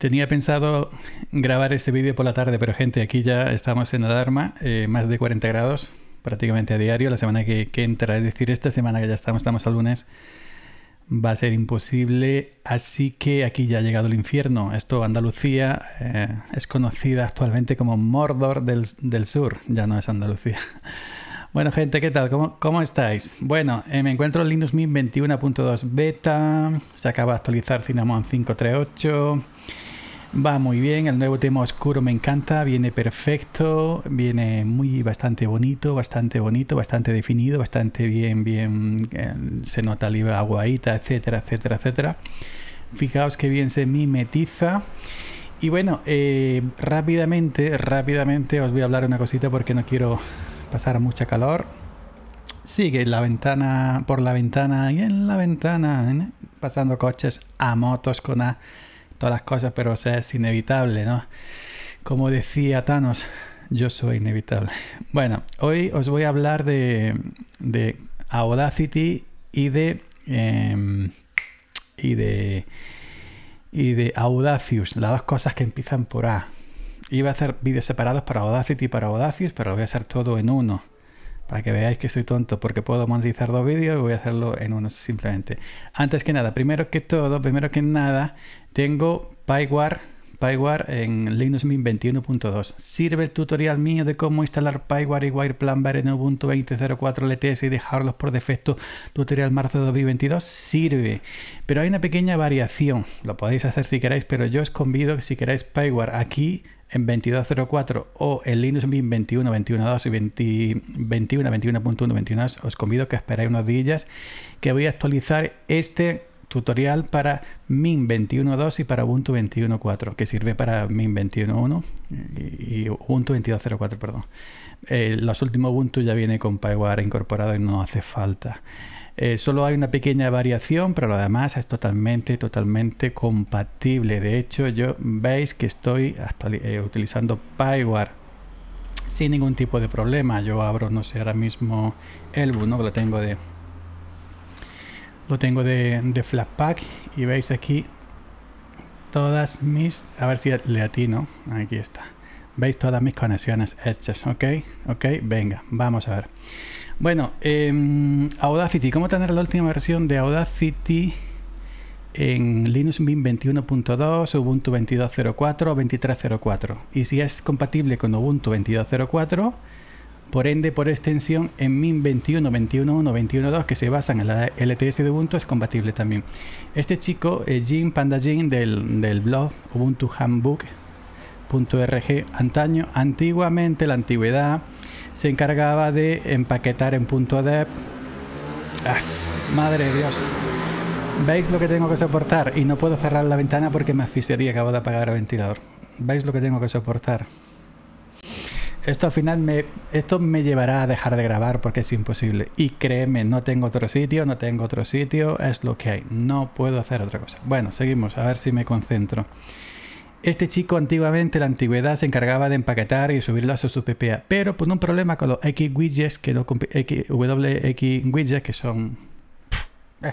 Tenía pensado grabar este vídeo por la tarde, pero gente, aquí ya estamos en alarma, eh, más de 40 grados prácticamente a diario la semana que, entra, es decir, esta semana que ya estamos, estamos al lunes, va a ser imposible, así que aquí ya ha llegado el infierno. Esto, Andalucía, eh, es conocida actualmente como Mordor del, Sur, ya no es Andalucía. Bueno, gente, ¿qué tal? ¿Cómo, estáis? Bueno, eh, me encuentro en Linux Mint 21.2 beta, se acaba de actualizar Cinnamon 538. Va muy bien, el nuevo tema oscuro me encanta, viene perfecto, viene muy bastante bonito, bastante bonito, bastante definido, bastante bien, bien, eh, se nota el aguaita, etcétera, etcétera, etcétera. Fijaos que bien se mimetiza. Y bueno, eh, rápidamente, rápidamente os voy a hablar una cosita porque no quiero pasar mucha calor. Sigue la ventana, por la ventana y en la ventana, pasando coches a motos con A todas las cosas, pero es inevitable, ¿no? Como decía Thanos, yo soy inevitable. Bueno, hoy os voy a hablar de, Audacity y de... Eh, y Y de Audacious, las dos cosas que empiezan por A. Iba a hacer vídeos separados para Audacity y para Audacious, pero lo voy a hacer todo en uno para que veáis que estoy tonto porque puedo monetizar dos vídeos y voy a hacerlo en uno simplemente. Antes que nada, primero que todo, primero que nada, tengo PyWare, en Linux Mint 21.2. Sirve el tutorial mío de cómo instalar PyWare y WirePlanbar en Ubuntu 20.04 LTS y dejarlos por defecto, tutorial marzo de 2022, sirve. Pero hay una pequeña variación, lo podéis hacer si queráis, pero yo os convido que si queráis PyWare aquí en 22.04 o en Linux Mint 21, 21.2 y 20, 21, 21.1, 21.2, os convido que esperéis unos días que voy a actualizar este tutorial para Min 21.2 y para Ubuntu 21.4, que sirve para Mint 21.1 y, y Ubuntu 22.04, perdón. Eh, los últimos Ubuntu ya viene con PyWare incorporado y no hace falta. Eh, solo hay una pequeña variación, pero lo demás es totalmente, totalmente compatible. De hecho, yo veis que estoy eh, utilizando PyWare sin ningún tipo de problema. Yo abro, no sé, ahora mismo el que Lo tengo de lo tengo de, de Flatpak y veis aquí todas mis, a ver si le atino, aquí está. Veis todas mis conexiones hechas, ¿ok? Ok, venga, vamos a ver. Bueno, em, Audacity, ¿cómo tener la última versión de Audacity en Linux Mint 21.2, Ubuntu 22.04 o 23.04? Y si es compatible con Ubuntu 22.04, por ende, por extensión, en Mint 21, 21.1, 21.2, que se basan en la LTS de Ubuntu, es compatible también. Este chico, eh, Jim Panda del, blog Ubuntu antaño, antiguamente, la antigüedad se encargaba de empaquetar en punto de... Ah, madre de Dios. ¿Veis lo que tengo que soportar? Y no puedo cerrar la ventana porque me y Acabo de apagar el ventilador. ¿Veis lo que tengo que soportar? Esto al final me, esto me llevará a dejar de grabar porque es imposible. Y créeme, no tengo otro sitio, no tengo otro sitio, es lo que hay. No puedo hacer otra cosa. Bueno, seguimos, a ver si me concentro. Este chico antiguamente, la antigüedad, se encargaba de empaquetar y subirlo a su PPA, pero por pues, un problema con los X widgets que X, que son. Eh,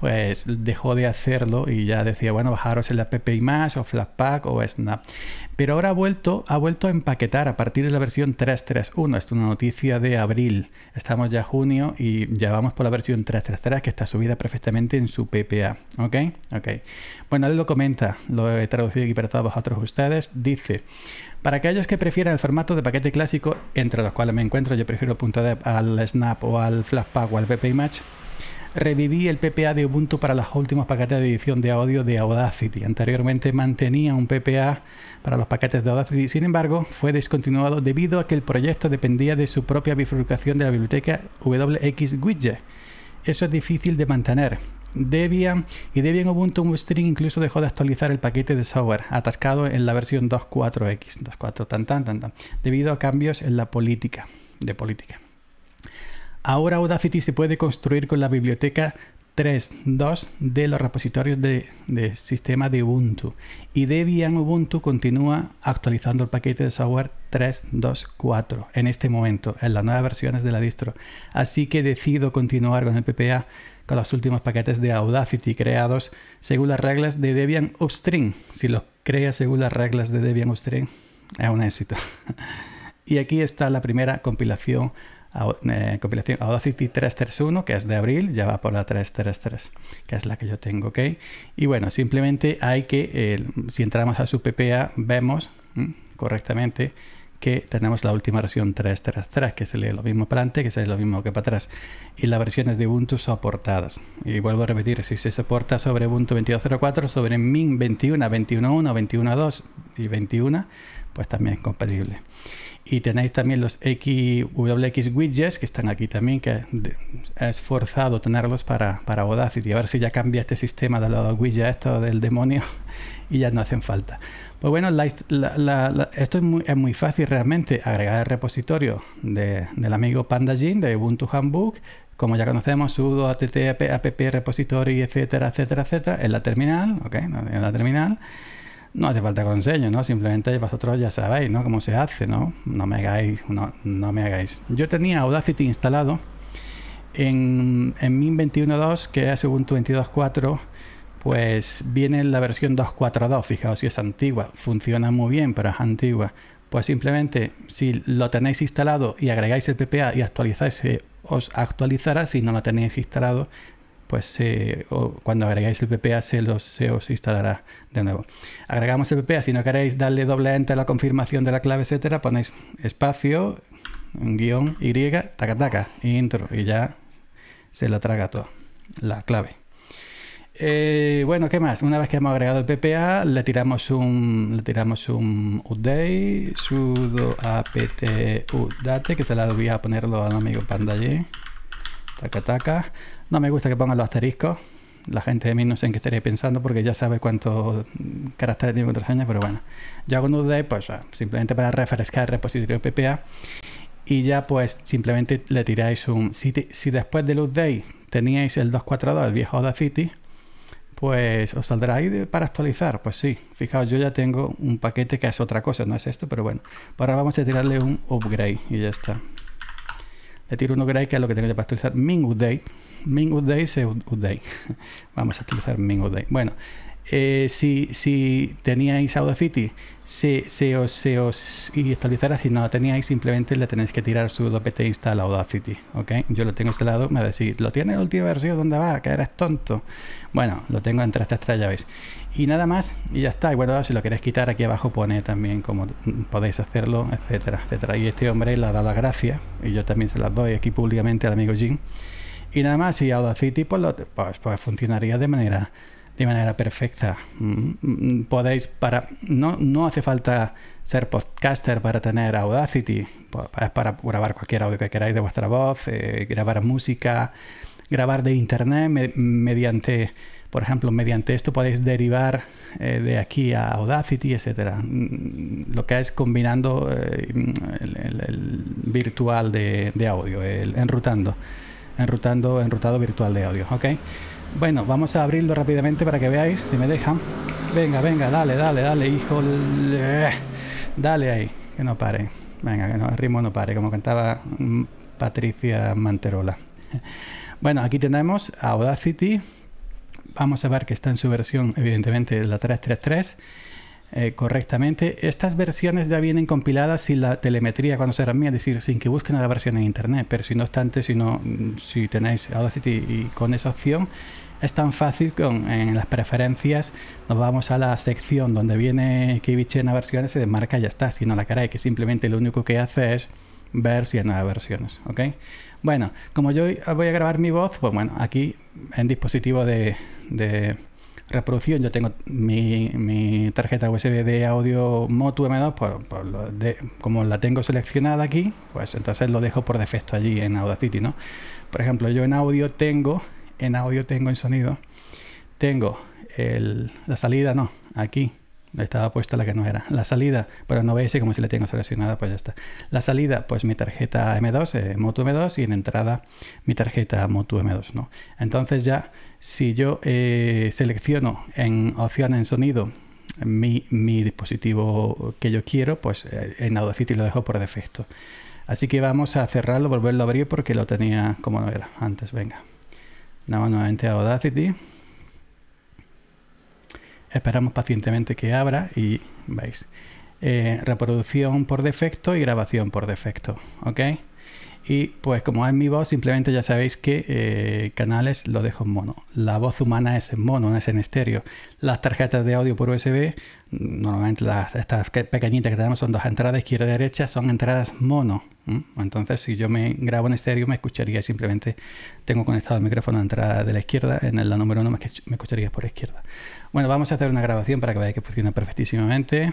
pues dejó de hacerlo y ya decía, bueno, bajaros el PPI más o Flatpak o Snap. Pero ahora ha vuelto, ha vuelto a empaquetar a partir de la versión 3.3.1. Esto es una noticia de abril. Estamos ya junio y ya vamos por la versión 3.3.3 que está subida perfectamente en su PPA. ¿Ok? Ok. Bueno, él lo comenta, lo he traducido aquí para todos vosotros ustedes. Dice, para aquellos que prefieran el formato de paquete clásico, entre los cuales me encuentro, yo prefiero .deb al Snap o al Flatpak o al PPImage, reviví el PPA de Ubuntu para las últimas paquetes de edición de audio de Audacity. Anteriormente mantenía un PPA para los paquetes de Audacity, sin embargo, fue descontinuado debido a que el proyecto dependía de su propia bifurcación de la biblioteca WXWidget. Eso es difícil de mantener. Debian y Debian Ubuntu String incluso dejó de actualizar el paquete de software atascado en la versión 2.4x, 2.4 tan tan tan tan, debido a cambios en la política, de política. Ahora Audacity se puede construir con la biblioteca 3.2 de los repositorios de, sistema de Ubuntu y Debian Ubuntu continúa actualizando el paquete de software 3.2.4 en este momento, en las nuevas versiones de la distro. Así que decido continuar con el PPA con los últimos paquetes de Audacity creados según las reglas de Debian Upstream. Si los crea según las reglas de Debian Upstream, es un éxito. y aquí está la primera compilación eh, compilación Audacity 331, que es de abril, ya va por la 333, que es la que yo tengo, ¿ok? Y bueno, simplemente hay que, si entramos a su PPA, vemos mm, correctamente que tenemos la última versión 3.3.3, que se lee lo mismo para adelante, que es lo mismo que para atrás. Y las versiones de Ubuntu soportadas. Y vuelvo a repetir, si se soporta sobre Ubuntu 22.04, sobre MIN 21, 21.1, 21.2 y 21, pues también es compatible. Y tenéis también los XWX widgets que están aquí también, que he esforzado tenerlos para, para Audacity. A ver si ya cambia este sistema de los widgets del demonio y ya no hacen falta. Pues bueno, esto es muy, es muy, fácil realmente, agregar el repositorio de, del amigo PandaJin de Ubuntu Handbook, como ya conocemos, sudo http app repository, etcétera, etcétera, etcétera, en la terminal, En la terminal. No hace falta que ¿no? Simplemente vosotros ya sabéis, ¿no? Cómo se hace, ¿no? No me hagáis, no, no me hagáis. Yo tenía Audacity instalado en, en Min 21.2, que es Ubuntu 22.4, pues viene la versión 2.4.2, fijaos si es antigua, funciona muy bien, pero es antigua. Pues simplemente, si lo tenéis instalado y agregáis el PPA y actualizáis, eh, os actualizará. Si no lo tenéis instalado, pues eh, cuando agregáis el PPA se, los, se, os instalará de nuevo. Agregamos el PPA, si no queréis darle doble enter a la confirmación de la clave, etcétera, ponéis espacio, guión, Y, taca, taca, intro, y ya se la traga toda la clave. Eh, bueno, ¿qué más? Una vez que hemos agregado el PPA, le tiramos un, le tiramos un update, sudo apt update, que se la voy a ponerlo al amigo y Taca, No me gusta que pongan los asteriscos. La gente de mí no sé en qué estaría pensando porque ya sabe mm, cuántos caracteres tiene contraseña, pero bueno. Yo hago update, pues simplemente para refrescar el repositorio PPA. Y ya pues simplemente le tiráis un... Si, si después del update teníais el 242, el viejo city, pues os saldrá ahí para actualizar. Pues sí, fijaos, yo ya tengo un paquete que es otra cosa, no es esto, pero bueno. Pues ahora vamos a tirarle un upgrade y ya está. Le tiro uno que es lo que tengo que pasteurizar. Ming update. Ming update se update. Vamos a utilizar Ming update. Bueno, eh, si, teníais Audacity, se, se, os, se os Si no lo teníais, simplemente le tenéis que tirar su dopt install Audacity. ¿ok? Yo lo tengo este lado Me va decir, ¿lo tiene el último versión? ¿Dónde va? Que eres tonto. Bueno, lo tengo entre estas tres llaves. Y nada más, y ya está. Y bueno, si lo queréis quitar, aquí abajo pone también cómo podéis hacerlo, etcétera, etcétera. Y este hombre le da la gracia y yo también se las doy aquí públicamente al amigo Jim. Y nada más, y Audacity pues, lo, pues, pues funcionaría de manera de manera perfecta. Mm, podéis para no, no hace falta ser podcaster para tener Audacity, para, para grabar cualquier audio que queráis de vuestra voz, eh, grabar música, grabar de internet mediante, por ejemplo, mediante esto podéis derivar eh, de aquí a Audacity, etcétera. Mm, lo que es combinando eh, el, virtual de, audio, el enrutando, enrutando, enrutado virtual de audio, bueno, vamos a abrirlo rápidamente para que veáis si me dejan. Venga, venga, dale, dale, dale, hijo. Dale ahí, que no pare. Venga, que el ritmo no pare, como cantaba mm, Patricia Manterola. Bueno, aquí tenemos Audacity. Vamos a ver que está en su versión, evidentemente, la 333 eh, correctamente. Estas versiones ya vienen compiladas sin la telemetría cuando se mía, es decir, sin que busquen la versión en internet. Pero si no obstante, si, no, mm, si tenéis Audacity y con esa opción, es tan fácil con en las preferencias nos vamos a la sección donde viene que bichena versiones se desmarca y ya está si no la caray que simplemente lo único que hace es ver si hay nuevas versiones ok bueno como yo voy a grabar mi voz pues bueno aquí en dispositivo de reproducción, yo tengo mi, tarjeta USB de audio Motu M2, pues, pues como la tengo seleccionada aquí, pues entonces lo dejo por defecto allí en Audacity, ¿no? Por ejemplo, yo en audio tengo, en audio tengo en sonido, tengo la salida, no, aquí estaba puesta la que no era. La salida, pero no veis, como si la tengo seleccionada, pues ya está. La salida, pues mi tarjeta M2, Moto M2, y en entrada mi tarjeta Moto M2, ¿no? Entonces ya, si yo eh, selecciono en opción en sonido mi, dispositivo que yo quiero, pues eh, en Audacity lo dejo por defecto. Así que vamos a cerrarlo, volverlo a abrir porque lo tenía como no era antes, venga. más nuevamente a Audacity. Esperamos pacientemente que abra y veis. Eh, reproducción por defecto y grabación por defecto. ¿Ok? Y pues como es mi voz, simplemente ya sabéis que eh, canales lo dejo en mono. La voz humana es en mono, no es en estéreo. Las tarjetas de audio por USB, mm, normalmente las, estas pequeñitas que tenemos son dos entradas, izquierda y derecha, son entradas mono. Entonces si yo me grabo en estéreo me escucharía simplemente, tengo conectado el micrófono a entrada de la izquierda, en la número uno me escucharía por izquierda. Bueno, vamos a hacer una grabación para que veáis que funciona perfectísimamente.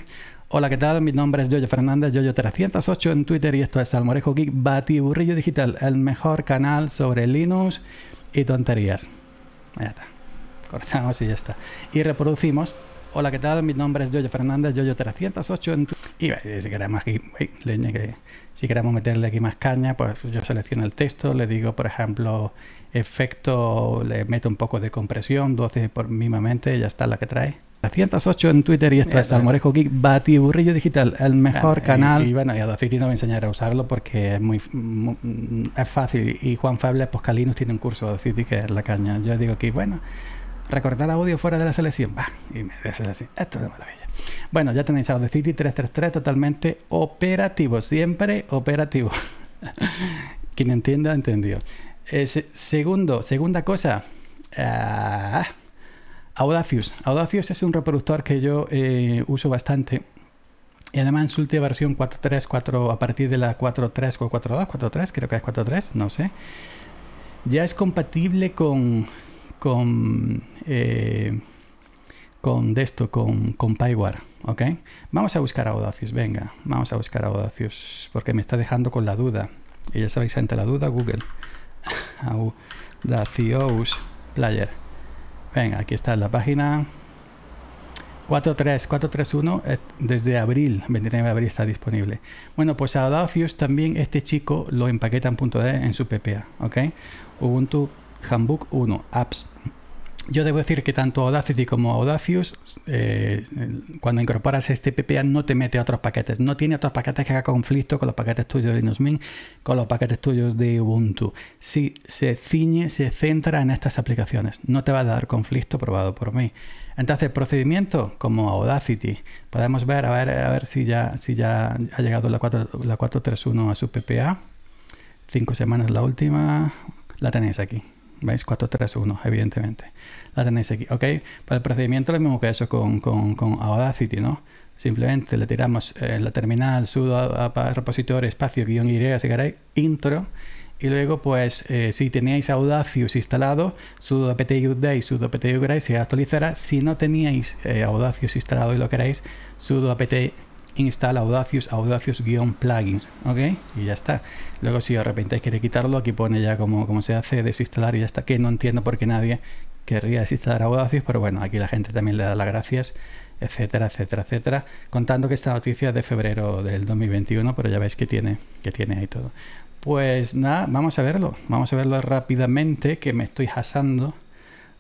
Hola, ¿qué tal? Mi nombre es Yoyo Fernández, Yoyo308 en Twitter y esto es Almorejo Geek Batiburrillo Digital, el mejor canal sobre Linux y tonterías. Ya está. Cortamos y ya está. Y reproducimos. Hola, ¿qué tal? Mi nombre es Yoyo Fernández, Yoyo308 en Twitter. Y si queremos, aquí, leña que, si queremos meterle aquí más caña, pues yo selecciono el texto, le digo, por ejemplo, efecto, le meto un poco de compresión, 12 por mínimamente, ya está la que trae 308 en Twitter y esto es Almorejo Geek, Batiburrillo Digital, el mejor canal. Y, bueno, y a Dafiti no me enseñará a usarlo porque es muy, mm, es fácil. Y Juan Fable Poscalinos pues tiene un curso de City que es la caña. Yo digo que bueno, recordar audio fuera de la selección. va, ah, y me así. Esto es de maravilla. Bueno, ya tenéis a The City 333 totalmente operativo, siempre operativo. Quien entienda, ha entendido eh, segundo, segunda cosa. Ah, Audacius Audacious es un reproductor que yo eh, uso bastante. Y además en su última versión 4.3.4, a partir de la 4.3 o 4.2, 4.3, creo que es 4.3, no sé, ya es compatible con, con, eh, con de esto, con, con PyWare, ¿ok? Vamos a buscar Audacious, venga, vamos a buscar Audacious, porque me está dejando con la duda. Y ya sabéis, ante la duda, Google. Audacious Player. Venga, aquí está la página 43431 eh, desde abril, 29 de abril está disponible. Bueno, pues a Audacious también este chico lo empaquetan en .de en su PPA, ¿ok? Ubuntu Handbook 1 Apps yo debo decir que tanto Audacity como Audacious, eh, cuando incorporas este PPA, no te mete a otros paquetes. No tiene otros paquetes que haga conflicto con los paquetes tuyos de Linux Mint, con los paquetes tuyos de Ubuntu. Si se ciñe, se centra en estas aplicaciones. No te va a dar conflicto probado por mí. Entonces, procedimiento como Audacity. Podemos ver, a ver, a ver si ya, si ya ha llegado la, 4, la 431 a su PPA. Cinco semanas la última. La tenéis aquí. ¿Veis? 431, evidentemente. La tenéis aquí, ¿ok? Para el procedimiento lo mismo que eso con, Audacity, ¿no? Simplemente le tiramos en eh, la terminal, sudo a, repositorio, espacio, guión Y, si queréis, intro. Y luego, pues, eh, si tenéis audacius instalado, sudo apt update, sudo apt se actualizará. Si no teníais eh, Audacity instalado y lo queréis, sudo apt instala Audacious, Audacious-plugins, ¿ok? Y ya está. Luego si os arrepentáis queréis quitarlo, aquí pone ya como, como se hace, desinstalar y ya está, que no entiendo por qué nadie querría desinstalar Audacious, pero bueno, aquí la gente también le da las gracias, etcétera, etcétera, etcétera. Contando que esta noticia es de febrero del 2021, pero ya veis que tiene, que tiene ahí todo. Pues nada, vamos a verlo, vamos a verlo rápidamente, que me estoy asando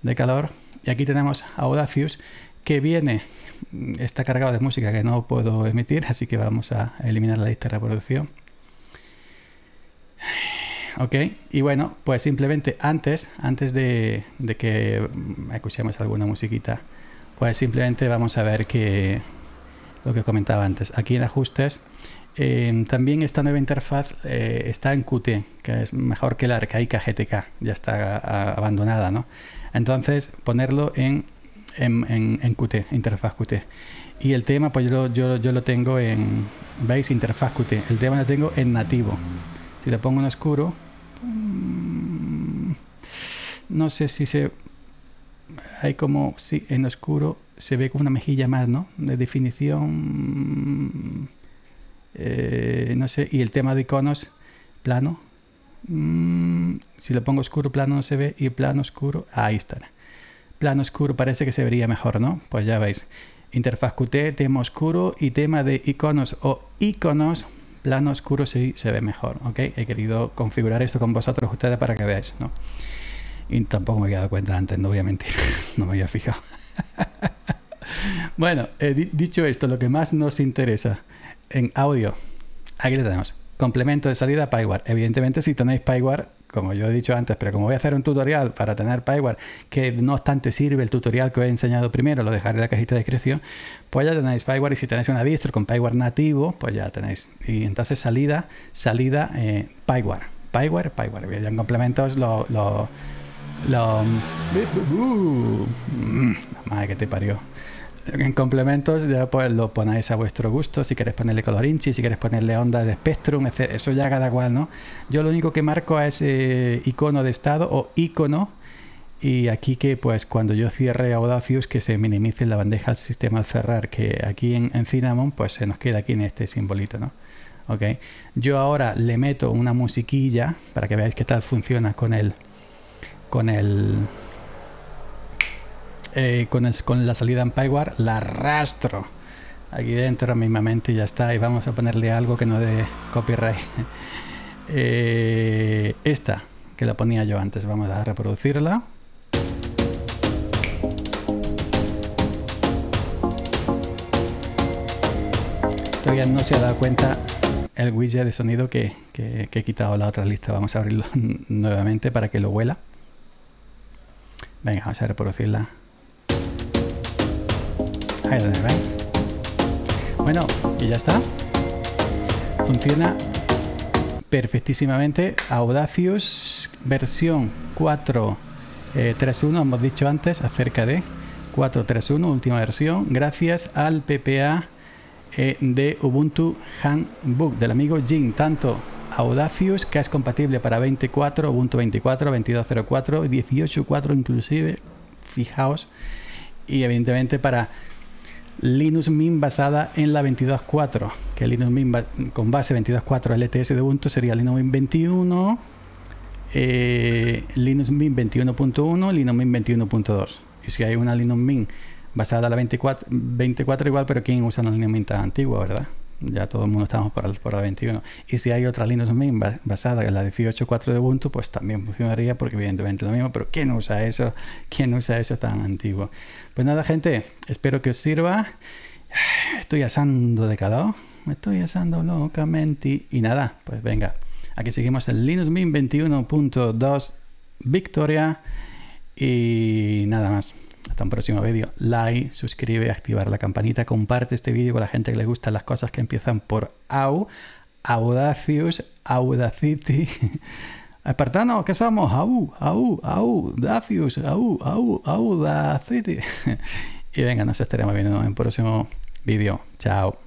de calor. Y aquí tenemos Audacious que viene mm, está cargado de música que no puedo emitir, así que vamos a eliminar la lista de reproducción. Ok, y bueno, pues simplemente antes, antes de, que mm, escuchemos alguna musiquita, pues simplemente vamos a ver que lo que comentaba antes. Aquí en ajustes em, también esta nueva interfaz eh, está en Qt, que es mejor que la arcaica GTK, ya está abandonada, ¿no? Entonces, ponerlo en en, en, Qt, interfaz Qt. Y el tema, pues yo lo, yo, yo lo tengo en, ¿veis? Interfaz Qt. El tema lo tengo en nativo. Si le pongo en oscuro, mm, no sé si se... Hay como, si en oscuro se ve como una mejilla más, ¿no? De definición, eh, no sé, y el tema de iconos, plano. Mm, si lo pongo oscuro, plano no se ve, y plano oscuro, ahí estará plano oscuro parece que se vería mejor, ¿no? Pues ya veis. Interfaz Qt, tema oscuro y tema de iconos o iconos, plano oscuro sí se ve mejor, ¿ok? He querido configurar esto con vosotros ustedes para que veáis, ¿no? Y tampoco me había dado cuenta antes, no voy a mentir, no me había fijado. bueno, eh, dicho esto, lo que más nos interesa en audio, aquí lo tenemos. Complemento de salida Pyware. Evidentemente, si tenéis Pyware, como yo he dicho antes, pero como voy a hacer un tutorial para tener Pyware, que no obstante sirve el tutorial que os he enseñado primero, lo dejaré en la cajita de descripción, pues ya tenéis Pyware y si tenéis una distro con Pyware nativo, pues ya tenéis. Y entonces salida, salida, eh, Pyware, Pyware, Pyware. Ya en complementos lo... lo, mm, madre que te parió. En complementos ya pues lo ponéis a vuestro gusto, si queréis ponerle color inchi, si queréis ponerle onda de spectrum, eso ya cada cual, ¿no? Yo lo único que marco es eh, icono de estado o icono y aquí que pues cuando yo cierre audacius que se minimice la bandeja del sistema al cerrar, que aquí en, Cinnamon pues se nos queda aquí en este simbolito, ¿no? ¿ok? Yo ahora le meto una musiquilla para que veáis qué tal funciona con el, con el, eh, con, la salida en Pywar la arrastro aquí dentro mismamente y ya está. Y vamos a ponerle algo que no dé copyright. Eh, esta, que la ponía yo antes, vamos a reproducirla. Todavía no se ha dado cuenta el widget de sonido que, que he quitado la otra lista. Vamos a abrirlo nuevamente para que lo huela. Venga, vamos a reproducirla. Bueno, y ya está. Funciona perfectísimamente. Audacious versión 4.3.1, eh, hemos dicho antes, acerca de 4.3.1, última versión, gracias al PPA eh, de Ubuntu Handbook del amigo Jin, tanto Audacious, que es compatible para 24, Ubuntu 24, 22.04, 18.4 inclusive, fijaos, y evidentemente para Linux min basada en la 22.4, que Linux Mint con base 22.4 LTS e de Ubuntu sería Linux Mint 21, eh, Linux Mint 21.1, Linux Mint 21.2. Y si hay una Linux min basada en la 24, 24 igual, pero ¿quién usa una Linux Mint antigua, verdad? ya todo el mundo estamos por, el, la 21. Y si hay otra Linux Mint basada en la 18.4 de Ubuntu, pues también funcionaría porque evidentemente lo mismo, pero ¿quién usa eso? ¿Quién usa eso tan antiguo? Pues nada, gente, espero que os sirva. Estoy asando de calor, me estoy asando locamente y nada, pues venga, aquí seguimos en Linux Mint 21.2 Victoria y nada más. Hasta un próximo vídeo. Like, suscribe, activar la campanita, comparte este vídeo con la gente que le gustan las cosas que empiezan por AU, Audacious, Audacity. Espartanos, ¿qué somos? AU, AU, AU, AU, AU, Audacity. Y venga, nos estaremos viendo en un próximo vídeo. Chao.